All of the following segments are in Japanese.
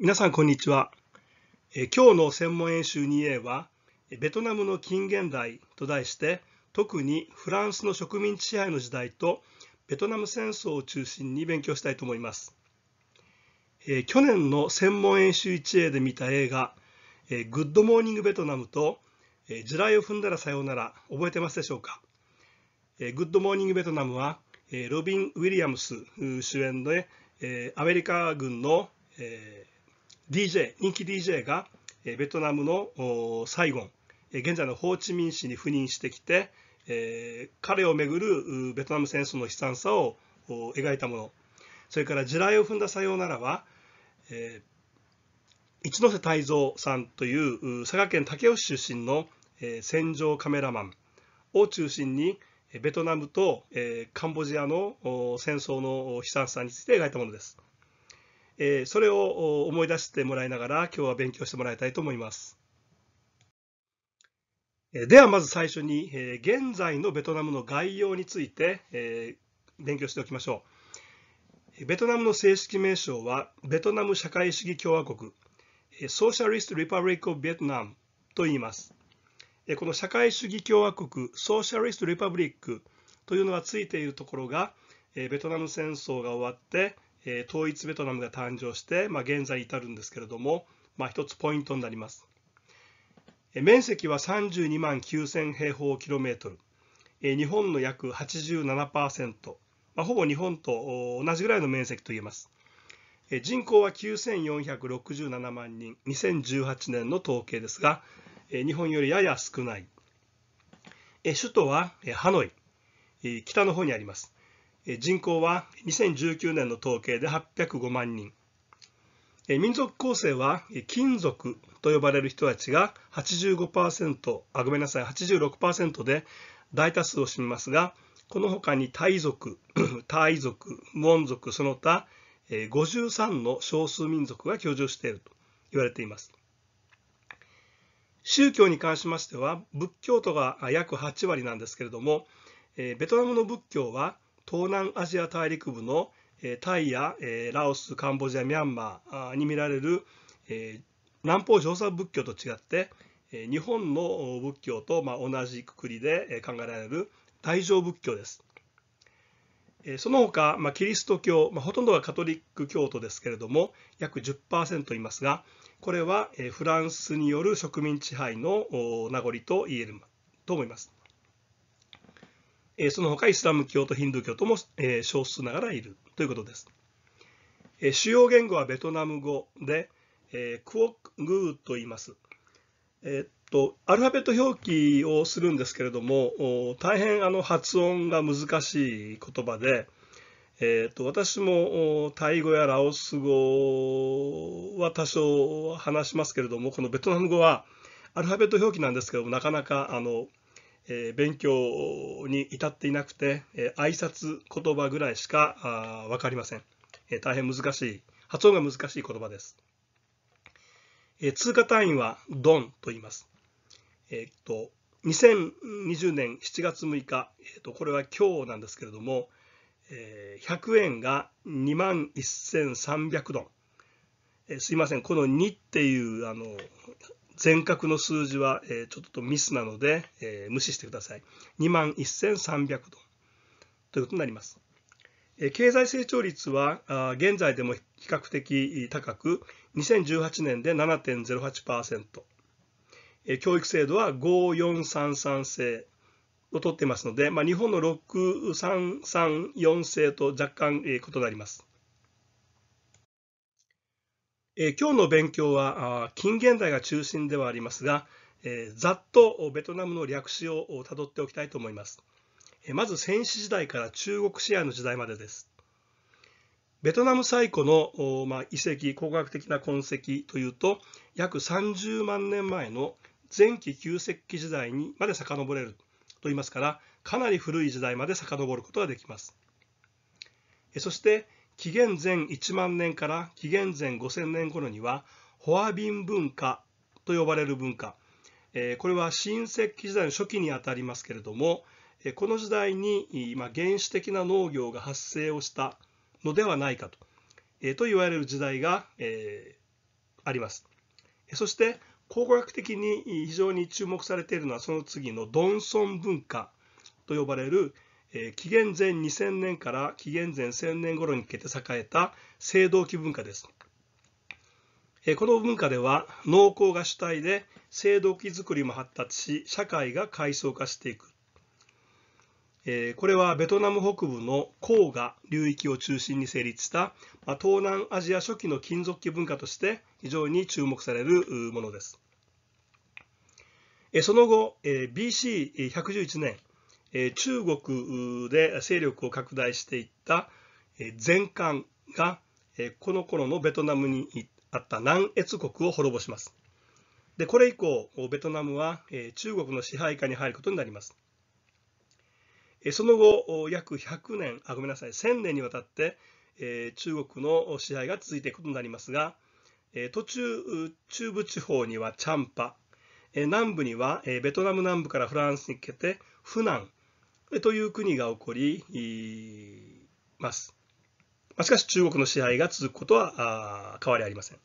皆さんこんにちは今日の専門演習 2A はベトナムの近現代と題して特にフランスの植民地支配の時代とベトナム戦争を中心に勉強したいと思います去年の専門演習 1A で見た映画グッドモーニングベトナムと地雷を踏んだらさようなら覚えてますでしょうかグッドモーニングベトナムはロビン・ウィリアムス主演でアメリカ軍の DJ 人気 DJ がベトナムのサイゴン現在のホーチミン市に赴任してきて、え彼をめぐるベトナム戦争の悲惨さを描いたものそれから「地雷を踏んださようならは」え一ノ瀬泰造さんという佐賀県武雄市出身の、え戦場カメラマンを中心にベトナムと、えカンボジアの戦争の悲惨さについて描いたものです。えー、それを思い出してもらいながら今日は勉強してもらいたいと思います。ではまず最初に、えー、現在のベトナムの概要について、えー、勉強しておきましょう。ベトナムの正式名称はベトナム社会主義共和国ソーシャリスト・リパブリック・オブ・ベトナムと言います。この社会主義共和国ソーシャリスト・リパブリックというのがついているところがベトナム戦争が終わってえー、統一ベトナムが誕生して、まあ、現在に至るんですけれども、まあ、一つポイントになります。面積は32万9000平方キロメートル、え日本の約87%、まあ、ほぼ日本と同じぐらいの面積といえます。え人口は9467万人、2018年の統計ですが、え日本よりやや少ない。え首都はハノイ、え北の方にあります。人口は2019年の統計で805万人民族構成は金属と呼ばれる人たちが85%あごめんなさい86%で大多数を占めますがこの他にタイ族タイ 族モン族その他53の少数民族が居住していると言われています宗教に関しましては仏教徒が約8割なんですけれどもベトナムの仏教は東南アジア大陸部のタイやラオス、カンボジア、ミャンマーに見られる南方上層仏教と違って日本の仏教と同じくくりで考えられる大乗仏教です。その他、まキリスト教、まほとんどがカトリック教徒ですけれども、約10%いますが、これはフランスによる植民地支配の名残と言えると思います。えその他イスラム教とヒンドゥー教とも、え少数ながらいるということです。え主要言語はベトナム語で、えクオグーと言います。えっと、アルファベット表記をするんですけれども、大変あの発音が難しい言葉で、えっと、私もタイ語やラオス語は多少話しますけれども、このベトナム語はアルファベット表記なんですけども、なかなかあのえ勉強に至っていなくて、え挨拶言葉ぐらいしか分かりません、え大変難しい発音が難しい言葉です、え通貨単位はドンと言いますえっと2020年7月6日、えっとこれは今日なんですけれども、え100円が2万1300ドン、えすいませんこの2っていうあの全角の数字は、えー、ちょっとミスなので、えー、無視してください。2万1300ドルということになります。え経済成長率はあ現在でも比較的高く、2018年で7.08%、教育制度は5433制を取っていますので、まあ、日本の6334制と若干え異なります。え今日の勉強は近現代が中心ではありますが、えざっとベトナムの略史をたどっておきたいと思います。えまず戦死時代から中国支配の時代までです。ベトナム最古の、まあ、遺跡、工学的な痕跡というと、約30万年前の前期旧石器時代にまで遡れると言いますから、かなり古い時代まで遡ることができます。えそして、紀元前1万年から紀元前5000年頃にはホアビン文化と呼ばれる文化これは新石器時代の初期にあたりますけれどもこの時代に原始的な農業が発生をしたのではないかとと言われる時代があります。そして考古学的に非常に注目されているのはその次のドンソン文化と呼ばれるえー、紀元前2000年から紀元前1000年頃にかけて栄えた青銅器文化です。えー、この文化では農耕が主体で青銅器作りも発達し社会が階層化していく。えー、これはベトナム北部の黄河流域を中心に成立した、まあ、東南アジア初期の金属器文化として非常に注目されるものです。その後、BC111 年、え中国で勢力を拡大していった前漢がこの頃のベトナムにあった南越国を滅ぼします。でこれ以降ベトナムは中国の支配下に入ることになります。その後約100年あごめんなさい1000年にわたって中国の支配が続いていくことになりますが途中中部地方にはチャンパ南部にはベトナム南部からフランスに行けてフナンという国が起こります。しかし中国の支配が続くことは変わりありません。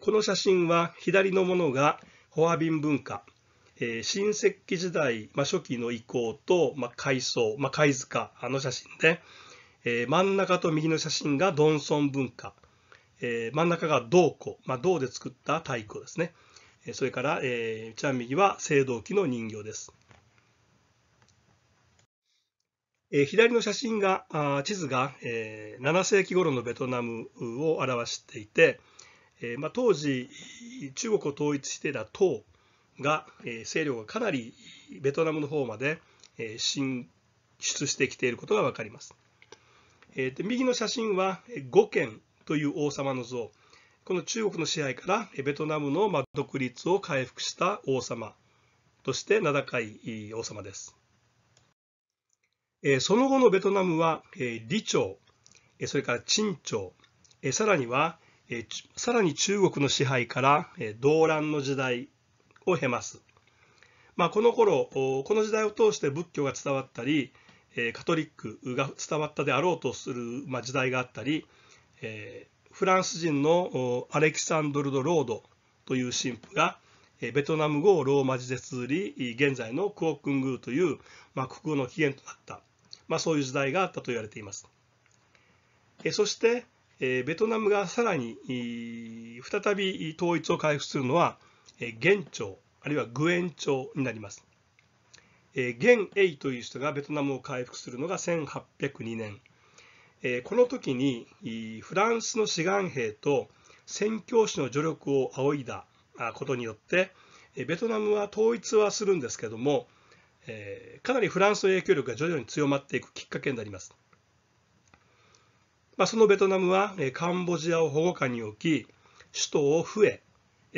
この写真は左のものがホアビン文化、新石器時代初期の遺構と海藻、貝塚の写真で、真ん中と右の写真がドンソン文化、真ん中が銅庫、銅で作った太鼓ですね。それから、えー、一番右は青銅器の人形です。えー、左の写真があ地図が、えー、7世紀頃のベトナムを表していて、えーまあ、当時中国を統一していた唐が、えー、勢力がかなりベトナムの方まで、えー、進出してきていることが分かります。えー、で右の写真は五軒という王様の像この中国の支配からベトナムの独立を回復した王様として名高い王様です。その後のベトナムは李朝、それから陳朝、さらにはさらに中国の支配から動乱の時代を経ます。まあ、この頃この時代を通して仏教が伝わったりカトリックが伝わったであろうとする時代があったりえフランス人のアレキサンドル・ド・ロードという神父がベトナム語をローマ字で綴り現在のクオックングーという、まあ、国語の起源となった、まあ、そういう時代があったと言われていますそしてベトナムがさらに再び統一を回復するのは元朝あるいはグエン朝になります元イという人がベトナムを回復するのが1802年えー、この時にフランスの志願兵と宣教師の助力を仰いだことによってベトナムは統一はするんですけども、えー、かなりフランスの影響力が徐々に強まっていくきっかけになります。まあ、そのベトナムはカンボジアを保護下に置き首都をフエ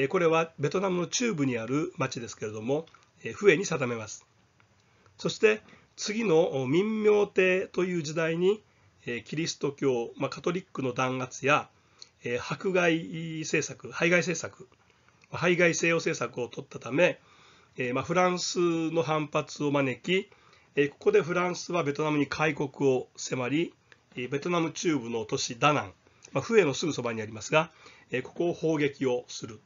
これはベトナムの中部にある町ですけれどもフエに定めますそして次の民明帝という時代にキリスト教、まあ、カトリックの弾圧や、え迫害政策、排外政策、排外西洋政策を取ったため、えまあ、フランスの反発を招き、えここでフランスはベトナムに開国を迫り、えベトナム中部の都市ダナン、まあ、フエのすぐそばにありますが、えここを砲撃をする。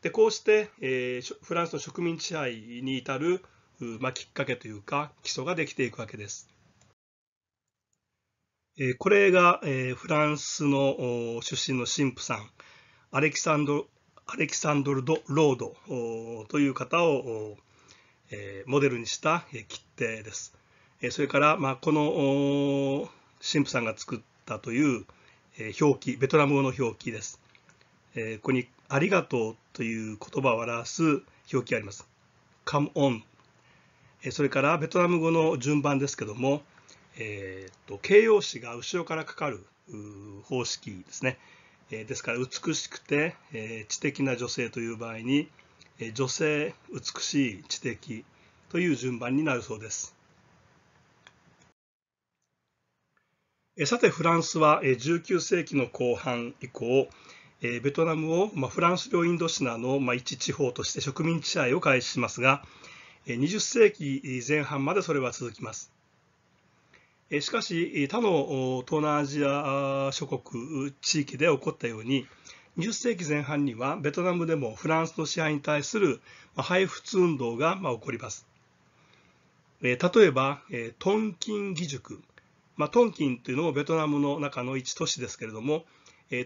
でこうして、えフランスの植民地支配に至る、まあ、きっかけというか基礎ができていくわけです。えこれが、えフランスの出身の神父さんアレキサンドアレキサンドル・ド・ロードという方を、えモデルにした切手です。それから、まあ、この神父さんが作ったという表記、ベトナム語の表記です。ここにありがとうという言葉を表す表記があります。come on。それからベトナム語の順番ですけども、えーと、形容詞が後ろからかかる方式ですね。えー、ですから美しくて、えー、知的な女性という場合に、えー、女性、美しい、知的という順番になるそうです。えさてフランスは、え19世紀の後半以降、えベトナムを、まあ、フランス領インドシナの、まあ、一地方として植民地支配を開始しますが、え20世紀前半までそれは続きます。しかし、他の東南アジア諸国、地域で起こったように、20世紀前半にはベトナムでもフランスの支配に対する廃仏運動が起こります。例えば、トンキン義塾。まトンキンというのもベトナムの中の一都市ですけれども、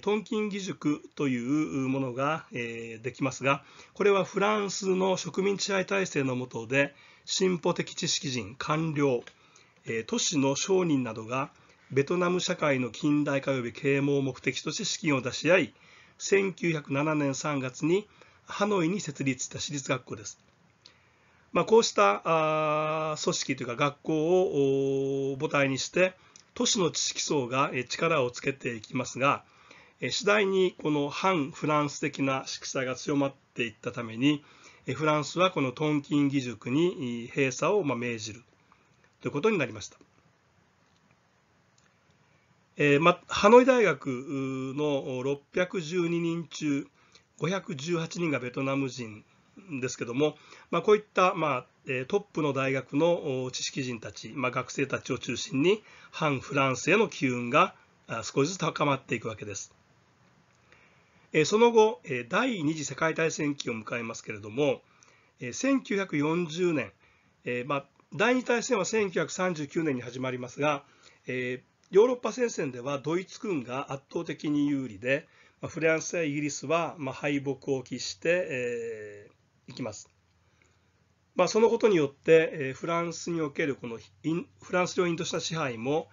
トンキン義塾というものができますが、これはフランスの植民地支配体制の下で、進歩的知識人、官僚、都市の商人などがベトナム社会の近代化及び啓蒙を目的として資金を出し合い1907年3月にハノイに設立した私立学校です。まあ、こうした組織というか学校を母体にして都市の知識層が力をつけていきますが次第にこの反フランス的な色彩が強まっていったためにフランスはこのトンキン義塾に閉鎖を命じるということになりました。えーま、ハノイ大学の612人中518人がベトナム人ですけども、まあ、こういった、まあ、トップの大学の知識人たち、まあ、学生たちを中心に反フランスへの機運が少しずつ高まっていくわけです。その後第二次世界大戦期を迎えますけれども1940年、まあ、第2大戦は1939年に始まりますが、えー、ヨーロッパ戦線ではドイツ軍が圧倒的に有利で、まあ、フランスやイギリスはまあ敗北を喫して、えー、いきます。まあ、そのことによって、えー、フランスにおけるこのインフランス領インとした支配も、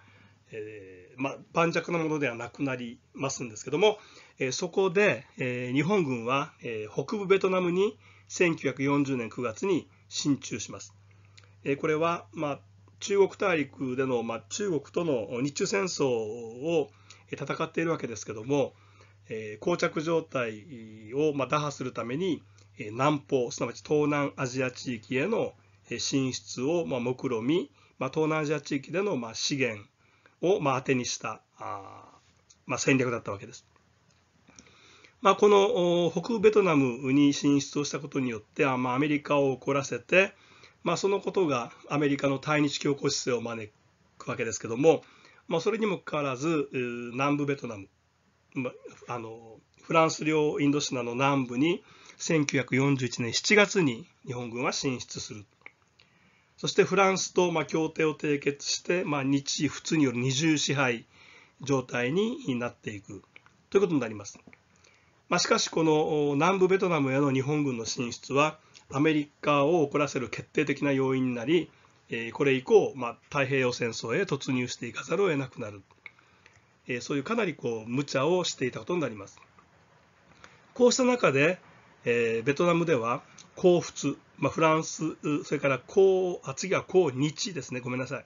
えーまあ、盤石なものではなくなりますんですけども、えー、そこで、えー、日本軍は、えー、北部ベトナムに1940年9月に進駐します。えこれは、ま中国大陸での、ま中国との日中戦争を戦っているわけですけども、え膠着状態を、ま打破するために南方すなわち東南アジア地域への進出を、ま目論み、ま東南アジア地域での、ま資源を、ま当てにしたあ、ま戦略だったわけです。まあ、この北ベトナムに進出をしたことによって、まあ、アメリカを怒らせて、まあ、そのことがアメリカの対日強硬姿勢を招くわけですけども、まあ、それにもかかわらず南部ベトナム、まあ、あのフランス領インドシナの南部に1941年7月に日本軍は進出するそしてフランスとまあ協定を締結して、まあ、日普通による二重支配状態になっていくということになります、まあ、しかしこの南部ベトナムへの日本軍の進出はアメリカを怒らせる決定的な要因になり、えこれ以降、まあ、太平洋戦争へ突入していかざるを得なくなる、えそういうかなりこう無茶をしていたことになります。こうした中で、えベトナムでは降仏、まあ、フランス、それから皇次は皇日ですね、ごめんなさい、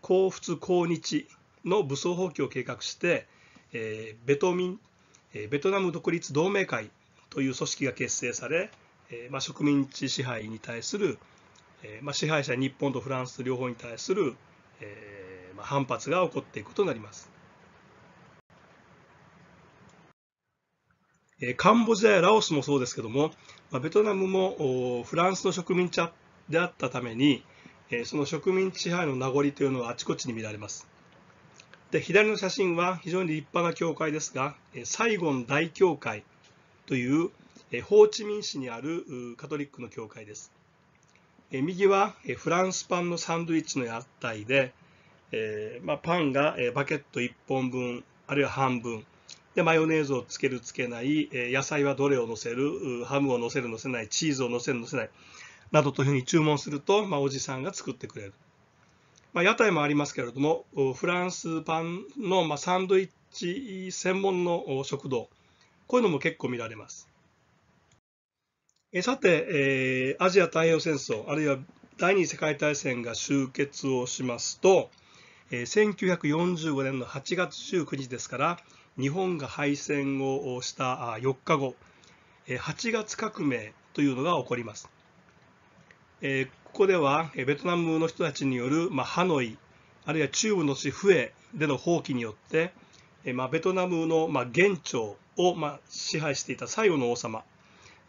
降仏、皇日の武装蜂起を計画して、えベトミン、ベトナム独立同盟会という組織が結成され、えまあ、植民地支配に対する、えまあ、支配者日本とフランス両方に対する、えまあ、反発が起こっていくことになります。カンボジアやラオスもそうですけども、ベトナムもフランスの植民地であったために、その植民地支配の名残というのはあちこちに見られます。で左の写真は非常に立派な教会ですが、サイゴン大教会というホーチミン市にあるカトリックの教会です。右はフランスパンのサンドイッチの屋台で、えー、まあ、パンがバケット1本分あるいは半分でマヨネーズをつけるつけない野菜はどれをのせるハムをのせるのせないチーズをのせるのせないなどというふうに注文すると、まあ、おじさんが作ってくれる、まあ、屋台もありますけれどもフランスパンの、まサンドイッチ専門の食堂こういうのも結構見られますえさて、えー、アジア太平洋戦争あるいは第二次世界大戦が終結をしますと、えー、1945年の8月19日ですから日本が敗戦をした4日後8月革命というのが起こります。えー、ここではベトナムの人たちによる、まあ、ハノイあるいは中部の市フエでの放棄によって、えーまあ、ベトナムの、まあ、元朝を、まあ、支配していた最後の王様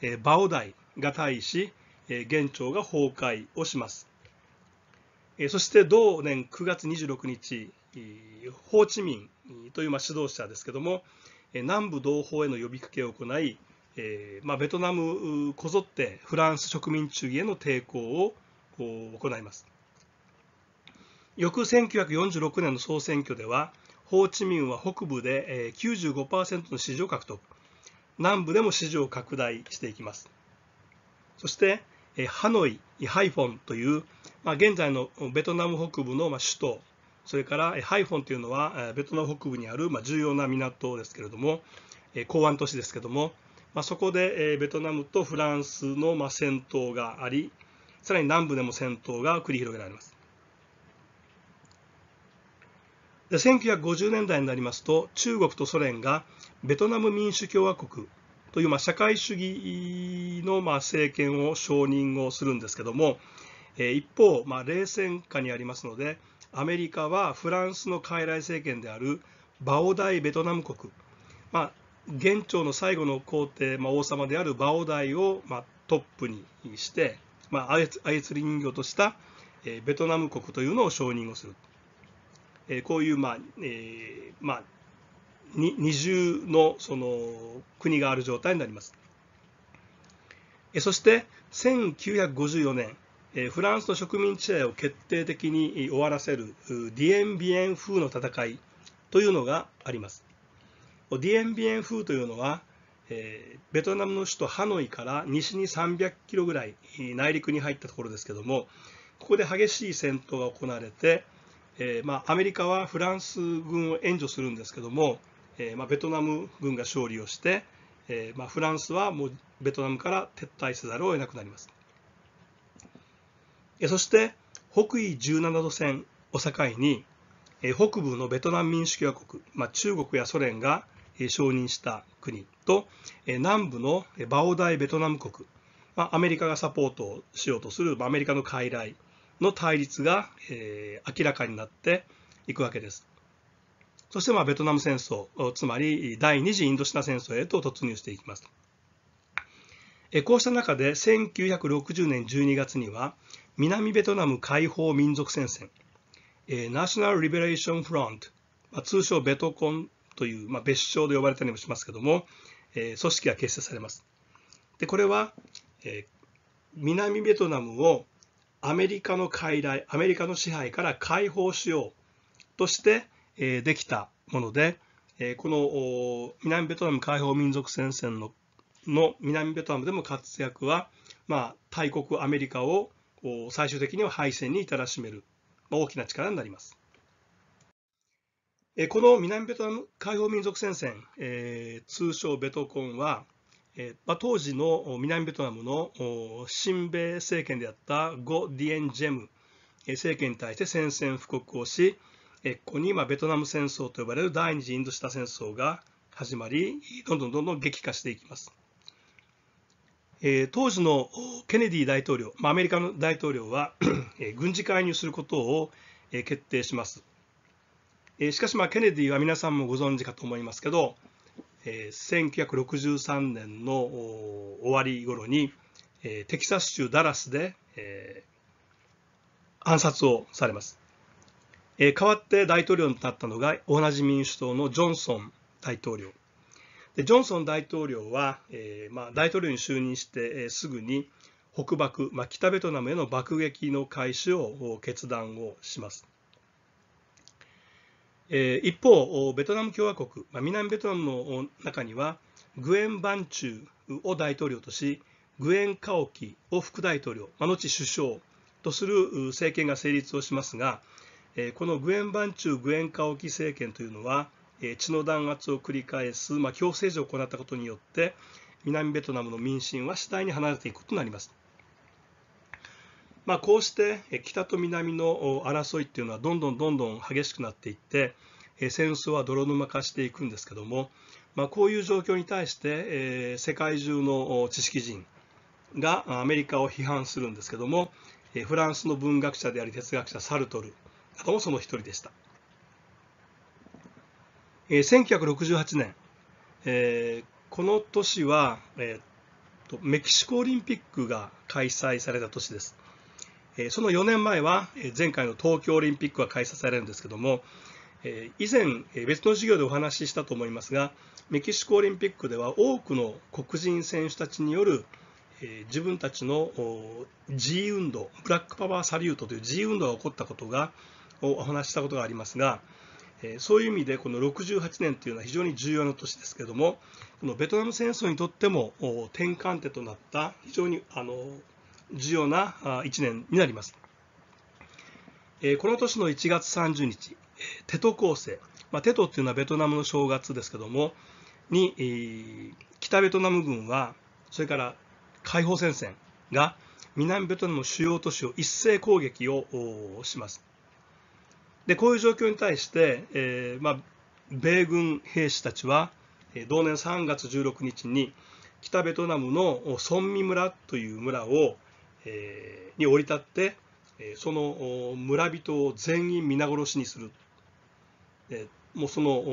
えバオダイが対し、えー、元朝が崩壊をします。えそして同年9月26日、ホーチミンというまあ指導者ですけども、え南部同胞への呼びかけを行い、えまあ、ベトナムこぞってフランス植民地主義への抵抗を行います。翌1946年の総選挙では、ホーチミンは北部で95%の支持を獲得。南部でも市場を拡大していきますそしてハノイハイフォンという、まあ、現在のベトナム北部の首都それからハイフォンというのはベトナム北部にある重要な港ですけれども港湾都市ですけども、まあ、そこでベトナムとフランスの戦闘がありさらに南部でも戦闘が繰り広げられますで1950年代になりますと中国とソ連がベトナム民主共和国というまあ社会主義のまあ政権を承認をするんですけども一方、まあ、冷戦下にありますのでアメリカはフランスの傀儡政権であるバオ大ベトナム国、まあ、元朝の最後の皇帝、まあ、王様であるバオ大を、まあ、トップにして、まあ、操り人形としたベトナム国というのを承認をする。えこういう、まあえーまあ、二重のその国がある状態になります。えそして1954年、えフランスの植民地帯を決定的に終わらせるディエンビエン風の戦いというのがあります。ディエンビエン風というのは、えベトナムの首都ハノイから西に300キロぐらい内陸に入ったところですけどもここで激しい戦闘が行われてえー、まあ、アメリカはフランス軍を援助するんですけども、えー、まあ、ベトナム軍が勝利をして、えー、まあ、フランスはもうベトナムから撤退せざるを得なくなります。そして北緯17度線を境に北部のベトナム民主共和国、まあ、中国やソ連が承認した国と南部のバオ大ベトナム国、まあ、アメリカがサポートをしようとする、まあ、アメリカの傀儡の対立が、えー、明らかになっていくわけです。そしてまあベトナム戦争、つまり第2次インドシナ戦争へと突入していきます。こうした中で1960年12月には南ベトナム解放民族戦線、ナショナル・リベレーション・フロント、通称ベトコンという、まあ、別称で呼ばれたりもしますけども、組織が結成されます。でこれは南ベトナムをアメリカの傀儡アメリカの支配から解放しようとしてできたものでこの南ベトナム解放民族戦線のの南ベトナムでも活躍は、まあ、大国アメリカを最終的には敗戦に至らしめる、まあ、大きな力になります。この南ベトナム解放民族戦線、え通称ベトコンは、えまあ、当時の南ベトナムの親米政権であったゴ・ディエン・ジェム政権に対して宣戦布告をし、ここにまベトナム戦争と呼ばれる第二次インドシダ戦争が始まり、どんどんどんどん激化していきます。当時のケネディ大統領、まアメリカの大統領は 軍事介入することを決定します。しかし、まケネディは皆さんもご存知かと思いますけど、え1963年の終わり頃に、えテキサス州ダラスで、え暗殺をされます、え代わって大統領になったのが同じ民主党のジョンソン大統領でジョンソン大統領は、えーまあ、大統領に就任して、えー、すぐに北爆、まあ、北ベトナムへの爆撃の開始を決断をしますえ一方、ベトナム共和国、まあ、南ベトナムの中には、グエン・バンチューを大統領とし、グエン・カオキを副大統領、まあ、後首相とする政権が成立をしますが、えこのグエン・バンチュー・グエン・カオキ政権というのは、え血の弾圧を繰り返す、まあ、強制上を行ったことによって、南ベトナムの民心は次第に離れていくことになります。まあ、こうして北と南の争いっていうのはどんどんどんどん激しくなっていって戦争は泥沼化していくんですけども、まあ、こういう状況に対して世界中の知識人がアメリカを批判するんですけどもフランスの文学者であり哲学者サルトルなどもその一人でした。1968年、えこの年は、えメキシコオリンピックが開催された年です。えその4年前は、前回の東京オリンピックが開催されるんですけども、え以前、別の授業でお話ししたと思いますが、メキシコオリンピックでは多くの黒人選手たちによる、え自分たちの G 運動、ブラックパワーサリュートという G 運動が起こったことが、お話ししたことがありますが、そういう意味でこの68年というのは非常に重要な年ですけれどもこのベトナム戦争にとっても転換点となった非常にあの重要な1年になります。この年の1月30日、テト構成、まあ、テトっていうのはベトナムの正月ですけども、に北ベトナム軍は、それから解放戦線が南ベトナムの主要都市を一斉攻撃をします。でこういう状況に対して、えー、まあ、米軍兵士たちは同年3月16日に北ベトナムのソンミ村という村をえに降り立って、えその村人を全員皆殺しにする、えもうその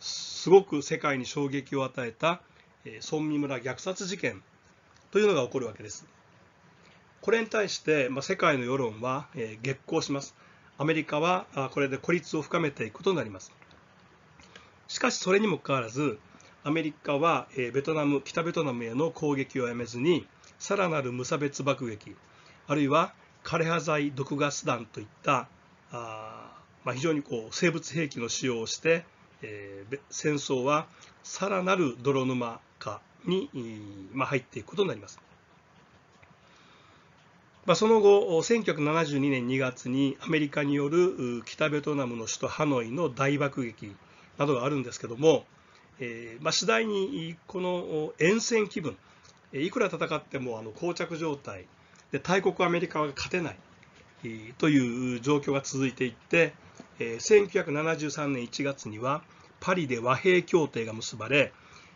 すごく世界に衝撃を与えた、え村民村虐殺事件というのが起こるわけです。これに対して、ま世界の世論は、え激高します。アメリカはあこれで孤立を深めていくことになります。しかしそれにもかかわらず、アメリカは、えベトナム、北ベトナムへの攻撃をやめずに、さらなる無差別爆撃あるいは枯葉剤毒ガス弾といったあ、まあ、非常にこう生物兵器の使用をして、えー、戦争はさらなる泥沼化に、まあ、入っていくことになります。まあ、その後、1972年2月にアメリカによる北ベトナムの首都ハノイの大爆撃などがあるんですけども、えーまあ、次第にこの沿線気分、いくら戦ってもあの膠着状態で大国アメリカは勝てないという状況が続いていって1973年1月にはパリで和平協定が結ばれ、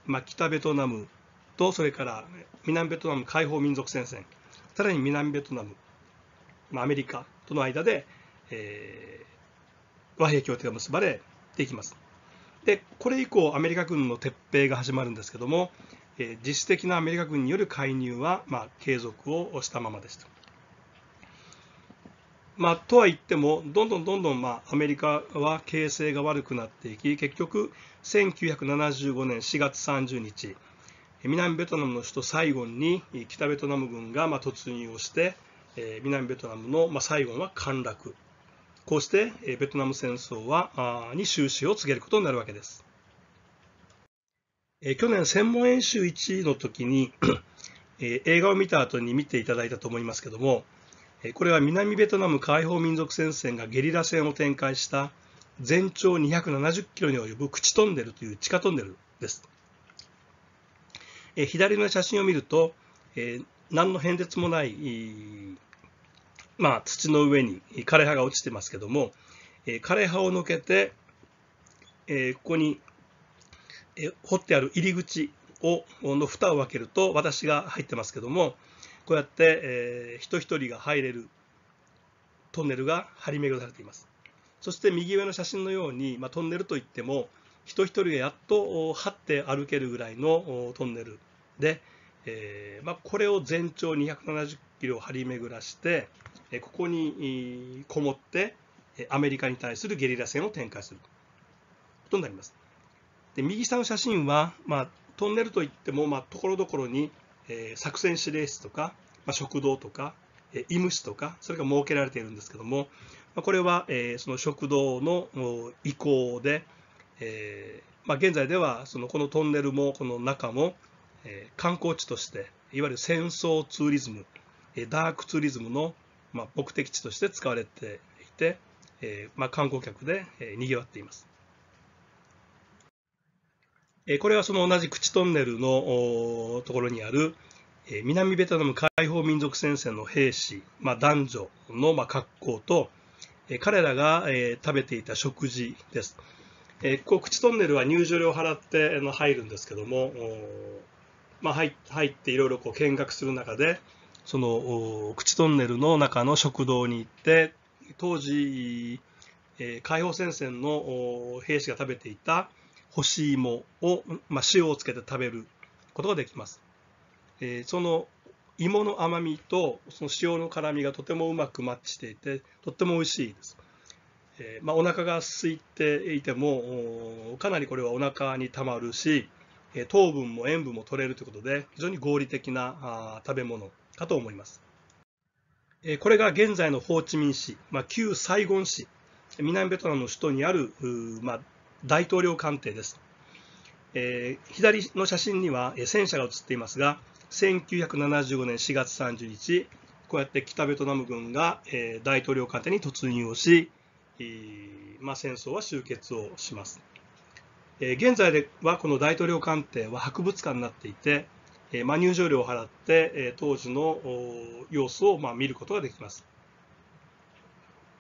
まあ、北ベトナムとそれから南ベトナム解放民族戦線さらに南ベトナム、まあ、アメリカとの間で、えー、和平協定が結ばれていきます。でこれ以降アメリカ軍の撤兵が始まるんですけどもえ実質的なアメリカ軍による介入は、まあ、継続をしたままでした。まあ、とは言っても、どんどんどんどん、まあ、アメリカは形勢が悪くなっていき、結局、1975年4月30日、南ベトナムの首都サイゴンに北ベトナム軍がまあ突入をして、え南ベトナムのまあサイゴンは陥落、こうしてベトナム戦争はに終止を告げることになるわけです。え去年専門演習1の時に、え映画を見た後に見ていただいたと思いますけども、えこれは南ベトナム解放民族戦線がゲリラ戦を展開した全長270キロに及ぶ口トンネルという地下トンネルです。え左の写真を見ると、え何の変哲もない、まあ、土の上に枯葉が落ちてますけども、え枯葉を抜けて、えここにえ掘ってある入り口をの蓋を開けると私が入ってますけどもこうやって、えー、人一人が入れるトンネルが張り巡らされていますそして右上の写真のように、まあ、トンネルといっても人一人がやっと張って歩けるぐらいのトンネルで、えーまあ、これを全長270キロ張り巡らしてここにこもってアメリカに対するゲリラ戦を展開することになります。で右下の写真は、まあ、トンネルといっても、まところどころに、えー、作戦指令室とか、まあ、食堂とか、えー、医務室とか、それが設けられているんですけども、まあ、これは、えー、その食堂の移行で、えーまあ、現在ではそのこのトンネルもこの中も、えー、観光地として、いわゆる戦争ツーリズム、えー、ダークツーリズムの、まあ、目的地として使われていて、えーまあ、観光客で、えー、賑わっています。えこれはその同じ口トンネルのところにある、え南ベトナム解放民族戦線の兵士、まあ、男女のま格好と、え彼らが、え食べていた食事です。えここ口トンネルは入場料を払っての入るんですけども、まあ、入っていろいろこう見学する中で、その口トンネルの中の食堂に行って当時、え解放戦線の兵士が食べていた干し芋を、まあ、塩をつけて食べることができます。えー、その芋の甘みとその塩の辛みがとてもうまくマッチしていてとっても美味しいです。えーまあ、お腹が空いていてもかなりこれはお腹にたまるし糖分も塩分も取れるということで非常に合理的な食べ物かと思います。これが現在のホーチミン市、まあ、旧サイゴン市、南ベトナムの首都にある、まあ、大統領官邸です。えー、左の写真には戦車が写っていますが、1975年4月30日、こうやって北ベトナム軍が、えー、大統領官邸に突入をし、えー、まあ、戦争は終結をします。え現在ではこの大統領官邸は博物館になっていて、えまあ、入場料を払って、え当時の様子を、まあ、見ることができます。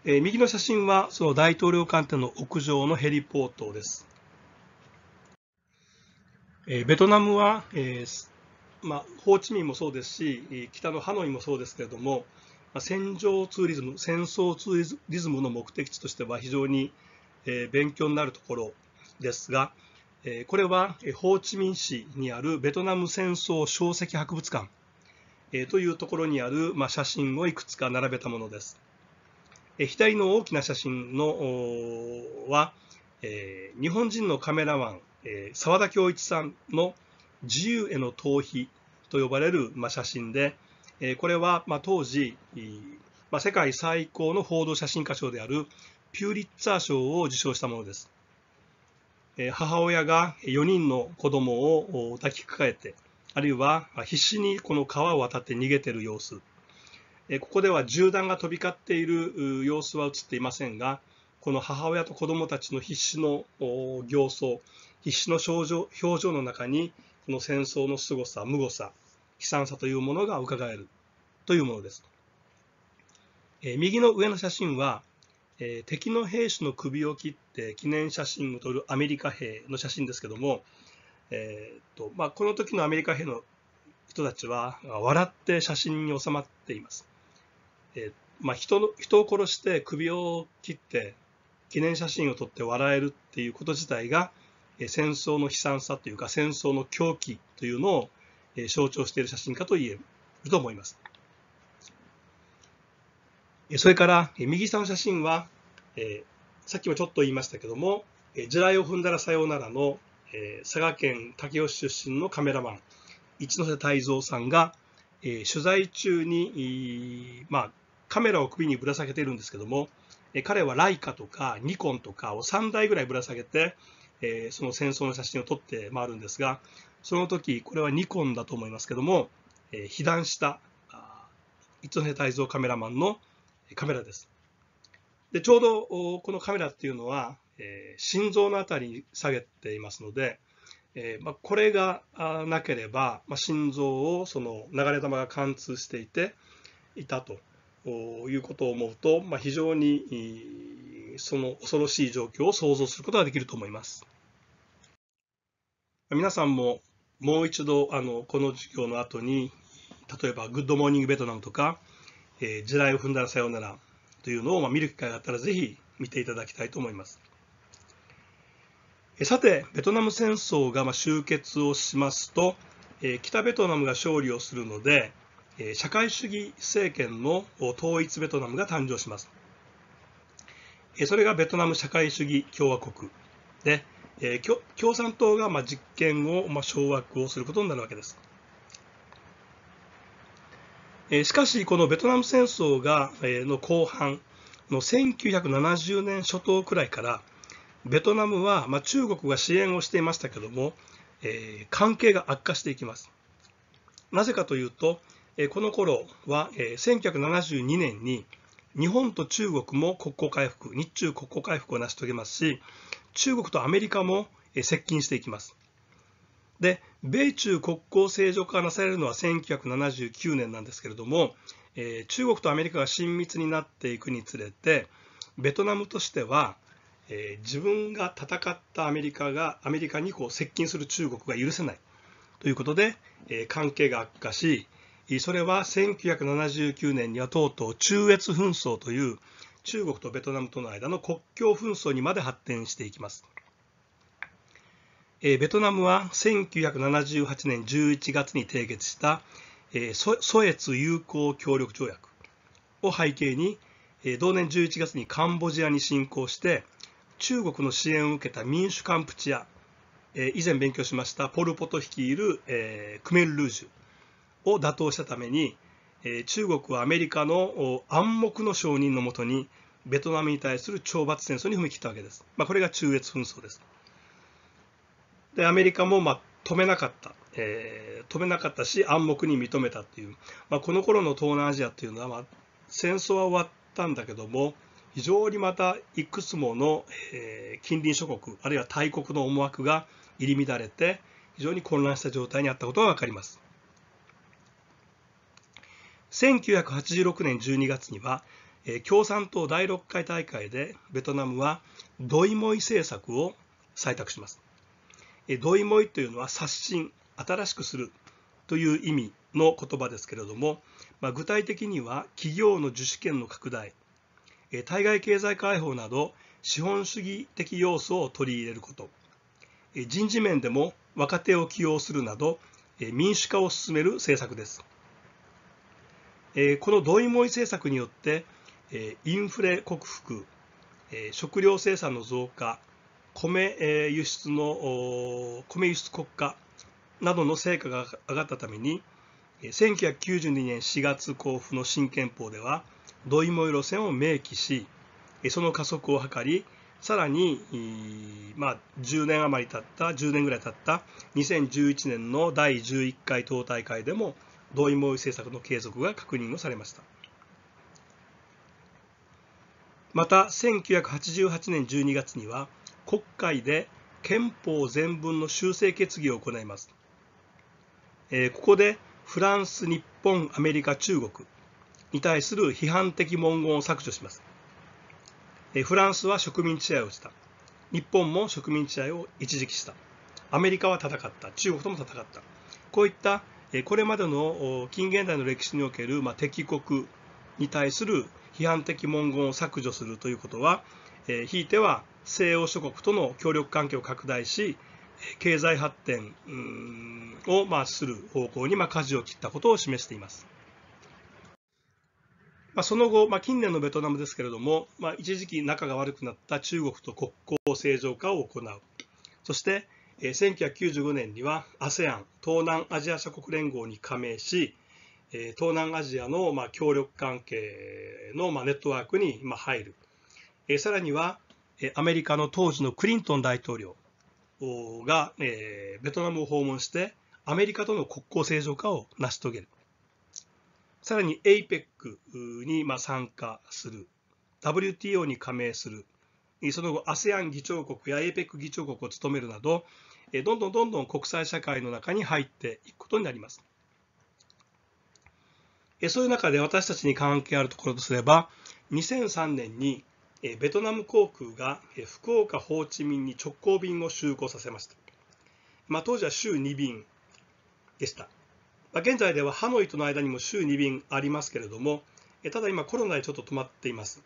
えー、右の写真はその大統領官邸の屋上のヘリポートです。えー、ベトナムは、えーまあ、ホーチミンもそうですし、北のハノイもそうですけれども、まあ、戦場ツーリズム、戦争ツーリズムの目的地としては非常に、えー、勉強になるところですが、えー、これはホーチミン市にあるベトナム戦争小石博物館、えー、というところにある、まあ、写真をいくつか並べたものです。え左の大きな写真のは、えー、日本人のカメラマン、えー、沢田恭一さんの自由への逃避と呼ばれる、まあ、写真で、えー、これは、まあ、当時、まあ、世界最高の報道写真家賞であるピューリッツァー賞を受賞したものです。えー、母親が4人の子供を抱きかかえて、あるいは必死にこの川を渡って逃げている様子ここでは銃弾が飛び交っている様子は映っていませんが、この母親と子供たちの必死の形相、必死の表情表情の中に、この戦争の凄さ、無誤さ、悲惨さというものが伺えるというものです。え右の上の写真は、え敵の兵士の首を切って記念写真を撮るアメリカ兵の写真ですけども、えーとまあ、この時のアメリカ兵の人たちは笑って写真に収まっています。えまあ、人の人を殺して首を切って記念写真を撮って笑えるっていうこと自体が、え戦争の悲惨さというか戦争の狂気というのを、え象徴している写真かと言えると思います。それから、右下の写真は、えさっきもちょっと言いましたけども、え地雷を踏んだらさようならの、え佐賀県武雄市出身のカメラマン、一ノ瀬泰造さんが、え取材中に、まあ、カメラを首にぶら下げているんですけども、え彼はライカとかニコンとかを3台ぐらいぶら下げて、えその戦争の写真を撮って回るんですが、その時、これはニコンだと思いますけども、え被弾した一戸泰造カメラマンのカメラです。でちょうどこのカメラっていうのは、え心臓の辺りに下げていますので、えまこれがなければ、ま心臓をその流れ弾が貫通していていたということを思うと、まあ、非常にその恐ろしい状況を想像することができると思います。皆さんももう一度あのこの授業の後に例えば「グッドモーニングベトナム」とか「えー、地雷を踏んだらさようなら」というのを、まあ、見る機会があったらぜひ見ていただきたいと思います。さて、ベトナム戦争が終結をしますと、北ベトナムが勝利をするので、社会主義政権の統一ベトナムが誕生しますそれがベトナム社会主義共和国で共産党が実権を掌握をすることになるわけですしかしこのベトナム戦争がの後半の1970年初頭くらいからベトナムは中国が支援をしていましたけども関係が悪化していきますなぜかというとこの頃は1972年に日本と中国も国交回復日中国交回復を成し遂げますし中国とアメリカも接近していきますで米中国交正常化がなされるのは1979年なんですけれども中国とアメリカが親密になっていくにつれてベトナムとしては自分が戦ったアメリカがアメリカにこう接近する中国が許せないということで関係が悪化しそれは1979年にはとうとう中越紛争という中国とベトナムとの間の国境紛争にまで発展していきます。ベトナムは1978年11月に締結したソエツ友好協力条約を背景に同年11月にカンボジアに侵攻して中国の支援を受けた民主カンプチア以前勉強しましたポル・ポト率いるクメル・ルージュを打倒したために、え中国はアメリカの暗黙の承認のもとにベトナムに対する懲罰戦争に踏み切ったわけです。まあ、これが中越紛争です。でアメリカもまあ止めなかった、えー、止めなかったし暗黙に認めたっていう、まあ、この頃の東南アジアというのは、まあ、戦争は終わったんだけども非常にまたいくつもの、えー、近隣諸国あるいは大国の思惑が入り乱れて非常に混乱した状態にあったことが分かります。1986年12月には共産党第6回大会でベトナムはドイモイ政策を採択しますドイモイというのは刷新新しくするという意味の言葉ですけれども、まあ、具体的には企業の自主権の拡大対外経済開放など資本主義的要素を取り入れること人事面でも若手を起用するなど民主化を進める政策ですえこのドイモイ政策によって、えインフレ克服、え食料生産の増加、米、え輸出の米輸出国家などの成果が上がったために、1992年4月交付の新憲法では、ドイモイ路線を明記し、その加速を図り、さらに、まあ、10年余り経った、10年ぐらい経った2011年の第11回党大会でも、動員政策の継続が確認をされましたまた1988年12月には国会で憲法全文の修正決議を行います、えー、ここでフランス日本アメリカ中国に対する批判的文言を削除します、えー、フランスは植民地支配をした日本も植民地支配を一時期したアメリカは戦った中国とも戦ったこういったこれまでの近現代の歴史における、ま敵国に対する批判的文言を削除するということは、えひいては西欧諸国との協力関係を拡大し経済発展をまあする方向にまあ舵を切ったことを示しています。まあ、その後、まあ、近年のベトナムですけれども、まあ、一時期仲が悪くなった中国と国交正常化を行う、そして1995年には ASEAN 東南アジア諸国連合に加盟し東南アジアの協力関係のネットワークに入るさらにはアメリカの当時のクリントン大統領がベトナムを訪問してアメリカとの国交正常化を成し遂げるさらに APEC に参加する WTO に加盟するその後 ASEAN 議長国や APEC 議長国を務めるなどどんどんどんどん国際社会の中に入っていくことになります。そういう中で私たちに関係あるところとすれば、2003年にベトナム航空が福岡・ホーチミンに直行便を就航させました。まあ、当時は週2便でした。まあ、現在ではハノイとの間にも週2便ありますけれども、ただ今コロナでちょっと止まっています。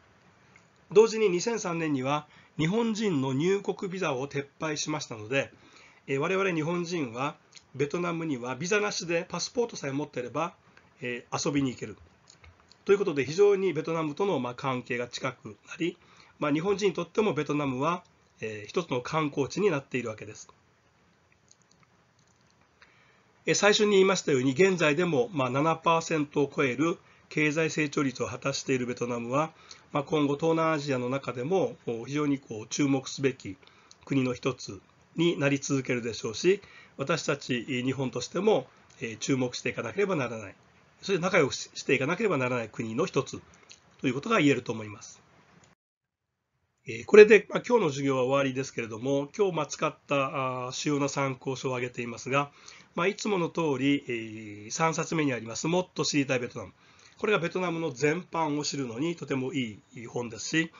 同時に2003年には日本人の入国ビザを撤廃しましたので、え我々日本人はベトナムにはビザなしでパスポートさえ持っていれば、え遊びに行ける。ということで非常にベトナムとの、ま関係が近くなり、まあ、日本人にとってもベトナムは、え一つの観光地になっているわけです。え最初に言いましたように現在でも、まあ、7%を超える経済成長率を果たしているベトナムは、まあ、今後東南アジアの中でも非常にこう注目すべき国の一つになり続けるでしょうし私たち日本としても注目していかなければならないそして仲良くしていかなければならない国の一つということが言えると思います。これで今日の授業は終わりですけれども今日使った主要な参考書を挙げていますが、まいつもの通り3冊目にあります「もっと知りたいベトナム」これがベトナムの全般を知るのにとてもいい本ですし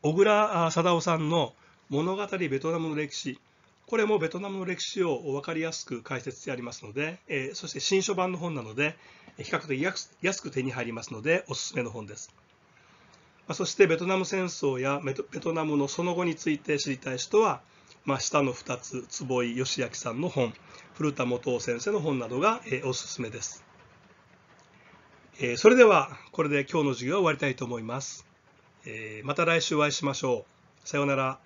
小倉貞夫さんの「物語ベトナムの歴史」これもベトナムの歴史を分かりやすく解説してありますので、えー、そして新書版の本なので、比較的安く手に入りますので、おすすめの本です。まあ、そしてベトナム戦争やベトナムのその後について知りたい人は、まあ、下の2つ、坪井義明さんの本、古田元夫先生の本などが、えー、おすすめです。えー、それでは、これで今日の授業は終わりたいと思います。えー、また来週お会いしましょう。さようなら。